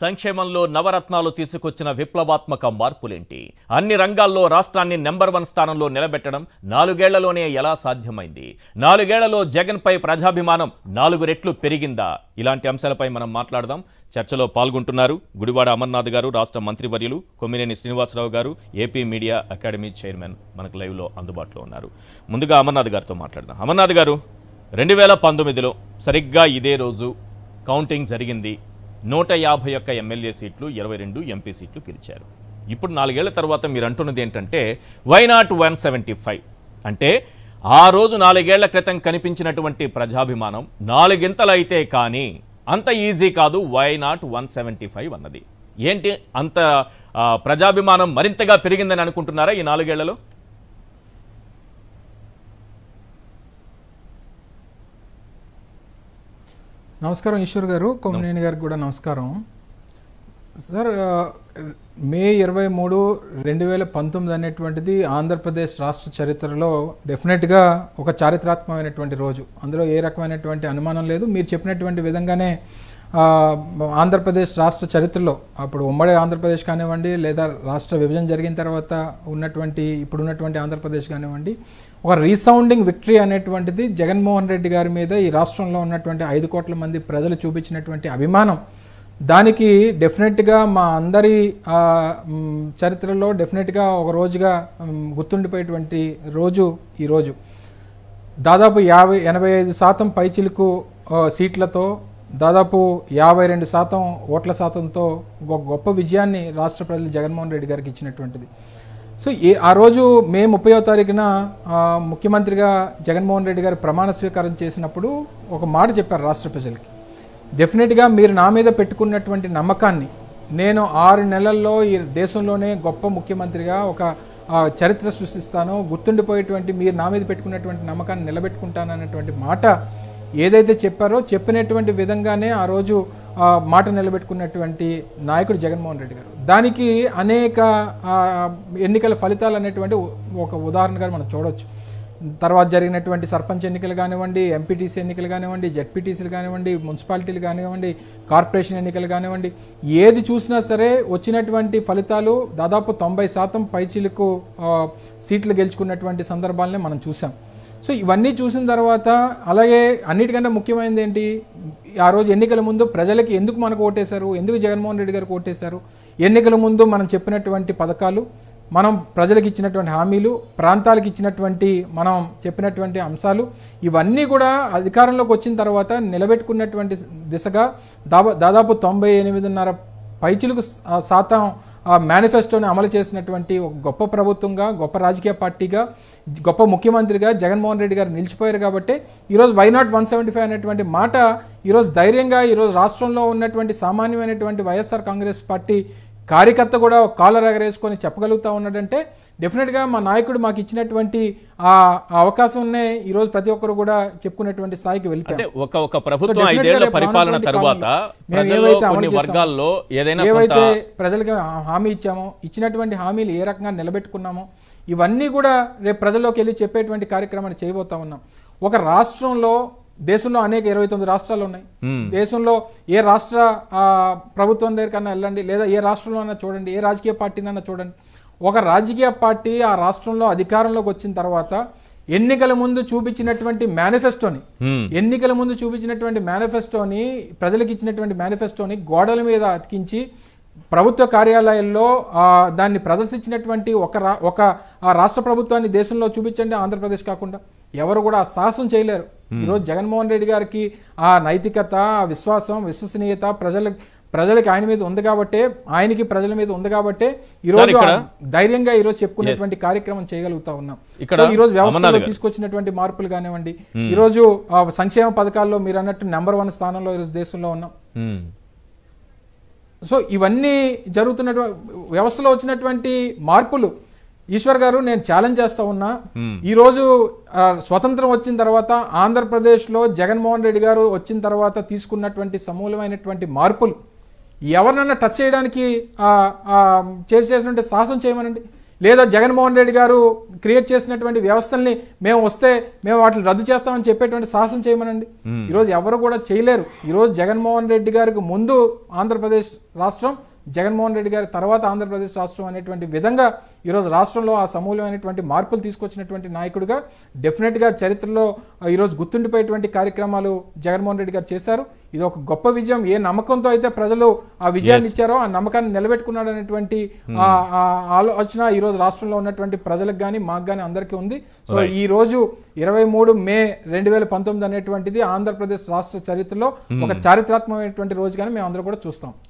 సంక్షేమంలో నవరత్నాలు తీసుకొచ్చిన విప్లవాత్మక మార్పులేంటి అన్ని రంగాల్లో రాష్ట్రాన్ని నెంబర్ వన్ స్థానంలో నిలబెట్టడం నాలుగేళ్లలోనే ఎలా సాధ్యమైంది నాలుగేళ్లలో జగన్పై ప్రజాభిమానం నాలుగు రెట్లు పెరిగిందా ఇలాంటి అంశాలపై మనం మాట్లాడదాం చర్చలో పాల్గొంటున్నారు గుడివాడ అమర్నాథ్ గారు రాష్ట్ర మంత్రివర్యులు కొమ్మినేని శ్రీనివాసరావు గారు ఏపీ మీడియా అకాడమీ చైర్మన్ మనకు లైవ్లో అందుబాటులో ఉన్నారు ముందుగా అమర్నాథ్ గారితో మాట్లాడదాం అమర్నాథ్ గారు రెండు వేల పంతొమ్మిదిలో సరిగ్గా ఇదే రోజు కౌంటింగ్ జరిగింది నూట యాభై ఒక్క ఎమ్మెల్యే సీట్లు ఇరవై రెండు ఎంపీ సీట్లు గెలిచారు ఇప్పుడు నాలుగేళ్ల తర్వాత మీరు అంటున్నది ఏంటంటే వైనాట్ వన్ సెవెంటీ ఫైవ్ అంటే ఆ రోజు నాలుగేళ్ల క్రితం కనిపించినటువంటి ప్రజాభిమానం నాలుగింతలు అయితే కానీ అంత ఈజీ కాదు why not one seventy five అన్నది ఏంటి అంత ప్రజాభిమానం మరింతగా పెరిగిందని అనుకుంటున్నారా ఈ నాలుగేళ్లలో నమస్కారం ఈశ్వర్ గారు కొమ్మనేని గారికి కూడా నమస్కారం సార్ మే ఇరవై మూడు రెండు వేల పంతొమ్మిది అనేటువంటిది ఆంధ్రప్రదేశ్ రాష్ట్ర చరిత్రలో డెఫినెట్గా ఒక చారిత్రాత్మకమైనటువంటి రోజు అందులో ఏ రకమైనటువంటి అనుమానం లేదు మీరు చెప్పినటువంటి విధంగానే ఆంధ్రప్రదేశ్ రాష్ట్ర చరిత్రలో అప్పుడు ఉమ్మడి ఆంధ్రప్రదేశ్ కానివ్వండి లేదా రాష్ట్ర విభజన జరిగిన తర్వాత ఉన్నటువంటి ఇప్పుడున్నటువంటి ఆంధ్రప్రదేశ్ కానివ్వండి ఒక రీసౌండింగ్ విక్టరీ అనేటువంటిది జగన్మోహన్ రెడ్డి గారి మీద ఈ రాష్ట్రంలో ఉన్నటువంటి ఐదు కోట్ల మంది ప్రజలు చూపించినటువంటి అభిమానం దానికి డెఫినెట్గా మా అందరి చరిత్రలో డెఫినెట్గా ఒక రోజుగా గుర్తుండిపోయేటువంటి రోజు ఈరోజు దాదాపు యాభై ఎనభై ఐదు శాతం పైచిలుకు సీట్లతో దాదాపు యాభై రెండు శాతం ఓట్ల శాతంతో ఒక గొప్ప విజయాన్ని రాష్ట్ర ప్రజలు జగన్మోహన్ రెడ్డి గారికి ఇచ్చినటువంటిది సో ఏ ఆ రోజు మే ముప్పయో తారీఖున ముఖ్యమంత్రిగా జగన్మోహన్ రెడ్డి గారు ప్రమాణ స్వీకారం చేసినప్పుడు ఒక మాట చెప్పారు రాష్ట్ర ప్రజలకి డెఫినెట్గా మీరు నా మీద పెట్టుకున్నటువంటి నమ్మకాన్ని నేను ఆరు నెలల్లో ఈ దేశంలోనే గొప్ప ముఖ్యమంత్రిగా ఒక చరిత్ర సృష్టిస్తాను గుర్తుండిపోయేటువంటి మీరు నా మీద పెట్టుకున్నటువంటి నమ్మకాన్ని నిలబెట్టుకుంటాను అన్నటువంటి మాట ఏదైతే చెప్పారో చెప్పినటువంటి విధంగానే ఆ రోజు మాట నిలబెట్టుకున్నటువంటి నాయకుడు జగన్మోహన్ రెడ్డి గారు దానికి అనేక ఎన్నికల ఫలితాలు అనేటువంటి ఒక ఉదాహరణగా మనం చూడవచ్చు తర్వాత జరిగినటువంటి సర్పంచ్ ఎన్నికలు కానివ్వండి ఎంపీటీసీ ఎన్నికలు కానివ్వండి జెడ్పీటీసీలు కానివ్వండి మున్సిపాలిటీలు కానివ్వండి కార్పొరేషన్ ఎన్నికలు కానివ్వండి ఏది చూసినా సరే వచ్చినటువంటి ఫలితాలు దాదాపు తొంభై శాతం పైచీలకు సీట్లు గెలుచుకున్నటువంటి సందర్భాలనే మనం చూసాం సో ఇవన్నీ చూసిన తర్వాత అలాగే అన్నిటికంటే ముఖ్యమైనది ఏంటి ఆ రోజు ఎన్నికల ముందు ప్రజలకి ఎందుకు మనకు ఓటేశారు ఎందుకు జగన్మోహన్ రెడ్డి గారికి ఓటేశారు ఎన్నికల ముందు మనం చెప్పినటువంటి పథకాలు మనం ప్రజలకు ఇచ్చినటువంటి హామీలు ప్రాంతాలకు ఇచ్చినటువంటి మనం చెప్పినటువంటి అంశాలు ఇవన్నీ కూడా అధికారంలోకి వచ్చిన తర్వాత నిలబెట్టుకున్నటువంటి దిశగా దాదాపు తొంభై ఎనిమిదిన్నర పైచిలుకు శాతం మేనిఫెస్టోని అమలు చేసినటువంటి ఒక గొప్ప ప్రభుత్వంగా గొప్ప రాజకీయ పార్టీగా గొప్ప ముఖ్యమంత్రిగా జగన్మోహన్ రెడ్డి గారు నిలిచిపోయారు కాబట్టి ఈరోజు why not one seventy five అనేటువంటి మాట ఈరోజు ధైర్యంగా ఈరోజు రాష్ట్రంలో ఉన్నటువంటి సామాన్యమైనటువంటి వైఎస్ఆర్ కాంగ్రెస్ పార్టీ కార్యకర్త కూడా కాలర్ ఎగరేసుకొని చెప్పగలుగుతా ఉన్నాడంటే డెఫినెట్గా మా నాయకుడు మాకు ఇచ్చినటువంటి ఆ అవకాశంనే ఈరోజు ప్రతి ఒక్కరు కూడా చెప్పుకునేటువంటి స్థాయికి వెళ్ళిపోయారు ఒక ఒక ప్రభుత్వం ఐదేళ్ల తర్వాత కొన్ని వర్గాల్లో ఏదైనా ఏవైతే ప్రజలకి హామీ ఇచ్చామో ఇచ్చినటువంటి హామీలు ఏ రకంగా నిలబెట్టుకున్నామో ఇవన్నీ కూడా రేపు ప్రజల్లోకి వెళ్ళి చెప్పేటువంటి కార్యక్రమాన్ని చేయబోతా ఉన్నాం ఒక రాష్ట్రంలో దేశంలో అనేక ఇరవై తొమ్మిది రాష్ట్రాలు ఉన్నాయి దేశంలో ఏ రాష్ట్ర ప్రభుత్వం దగ్గరకన్నా వెళ్ళండి లేదా ఏ రాష్ట్రంలోనైనా చూడండి ఏ రాజకీయ పార్టీనైనా చూడండి ఒక రాజకీయ పార్టీ ఆ రాష్ట్రంలో అధికారంలోకి వచ్చిన తర్వాత ఎన్నికల ముందు చూపించినటువంటి మేనిఫెస్టోని ఎన్నికల ముందు చూపించినటువంటి మేనిఫెస్టోని ప్రజలకు ఇచ్చినటువంటి మేనిఫెస్టోని గోడల మీద అతికించి ప్రభుత్వ కార్యాలయాల్లో దాన్ని ప్రదర్శించినటువంటి ఒక రా ఒక రాష్ట్ర ప్రభుత్వాన్ని దేశంలో చూపించండి ఆంధ్రప్రదేశ్ కాకుండా ఎవరు కూడా సాహసం చేయలేరు Hmm. ఈరోజు జగన్మోహన్ రెడ్డి గారికి ఆ నైతికత విశ్వాసం విశ్వసనీయత ప్రజల ప్రజలకి ఆయన మీద ఉంది కాబట్టే ఆయనకి ప్రజల మీద ఉంది కాబట్టి ఈరోజు ధైర్యంగా ఈరోజు చెప్పుకునేటువంటి కార్యక్రమం చేయగలుగుతా ఉన్నాం ఇక్కడ ఈరోజు వ్యవస్థలో తీసుకొచ్చినటువంటి మార్పులు కానివ్వండి hmm. ఈరోజు సంక్షేమ పథకాల్లో మీరు అన్నట్టు నెంబర్ వన్ స్థానంలో ఈరోజు దేశంలో ఉన్నాం సో hmm. ఇవన్నీ జరుగుతున్నటువంటి వ్యవస్థలో వచ్చినటువంటి మార్పులు ఈశ్వర్ గారు నేను ఛాలెంజ్ చేస్తా ఉన్నా ఈరోజు స్వతంత్రం వచ్చిన తర్వాత ఆంధ్రప్రదేశ్లో జగన్మోహన్ రెడ్డి గారు వచ్చిన తర్వాత తీసుకున్నటువంటి సమూలమైనటువంటి మార్పులు ఎవరినన్నా టచ్ చేయడానికి చేసేటువంటి సాహసం చేయమనండి లేదా జగన్మోహన్ రెడ్డి గారు క్రియేట్ చేసినటువంటి వ్యవస్థల్ని మేము వస్తే మేము వాటిని రద్దు చేస్తామని చెప్పేటువంటి సాహసం చేయమనండి ఈరోజు ఎవరు కూడా చేయలేరు ఈరోజు జగన్మోహన్ రెడ్డి గారికి ముందు ఆంధ్రప్రదేశ్ రాష్ట్రం జగన్మోహన్ రెడ్డి గారి తర్వాత ఆంధ్రప్రదేశ్ రాష్ట్రం అనేటువంటి విధంగా ఈరోజు రాష్ట్రంలో ఆ సమూలమైనటువంటి మార్పులు తీసుకొచ్చినటువంటి నాయకుడిగా డెఫినెట్గా చరిత్రలో ఈరోజు గుర్తుండిపోయేటువంటి కార్యక్రమాలు జగన్మోహన్ రెడ్డి గారు చేశారు ఇది ఒక గొప్ప విజయం ఏ నమ్మకంతో అయితే ప్రజలు ఆ విజయాన్ని ఇచ్చారో ఆ నమ్మకాన్ని నిలబెట్టుకున్నాడు అనేటువంటి hmm. ఆలోచన ఈ రోజు రాష్ట్రంలో ఉన్నటువంటి ప్రజలకు కానీ మాకు కానీ అందరికీ ఉంది సో ఈ రోజు ఇరవై మూడు మే రెండు వేల పంతొమ్మిది అనేటువంటిది ఆంధ్రప్రదేశ్ రాష్ట్ర చరిత్రలో hmm. ఒక చారిత్రాత్మకమైనటువంటి రోజు కానీ మేము అందరూ కూడా చూస్తాం